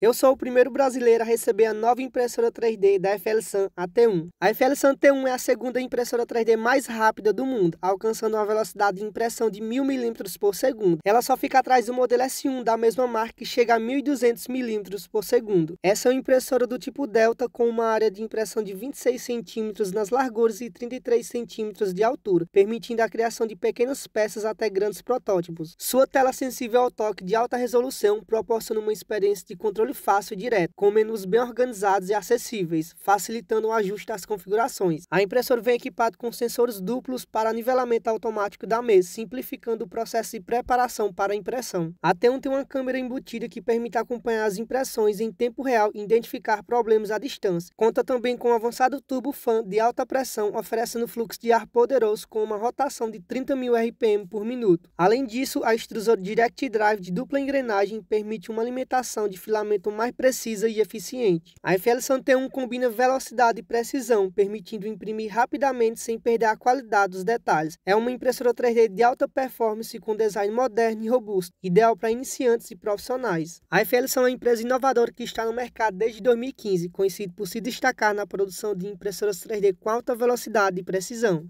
Eu sou o primeiro brasileiro a receber a nova impressora 3D da fl AT1. A FL-Sun T1 é a segunda impressora 3D mais rápida do mundo, alcançando uma velocidade de impressão de 1000 mm por segundo. Ela só fica atrás do modelo S1 da mesma marca que chega a 1200 mm por segundo. Essa é uma impressora do tipo Delta com uma área de impressão de 26 cm nas larguras e 33 cm de altura, permitindo a criação de pequenas peças até grandes protótipos. Sua tela sensível ao toque de alta resolução proporciona uma experiência de controle controle fácil e direto, com menus bem organizados e acessíveis, facilitando o ajuste das configurações. A impressora vem equipada com sensores duplos para nivelamento automático da mesa, simplificando o processo de preparação para a impressão. A T1 tem uma câmera embutida que permite acompanhar as impressões em tempo real e identificar problemas à distância. Conta também com um avançado fan de alta pressão, oferecendo fluxo de ar poderoso com uma rotação de 30 mil RPM por minuto. Além disso, a extrusora Direct Drive de dupla engrenagem permite uma alimentação de filamento mais precisa e eficiente. A fl 1 combina velocidade e precisão, permitindo imprimir rapidamente sem perder a qualidade dos detalhes. É uma impressora 3D de alta performance com design moderno e robusto, ideal para iniciantes e profissionais. A fl é uma empresa inovadora que está no mercado desde 2015, conhecida por se destacar na produção de impressoras 3D com alta velocidade e precisão.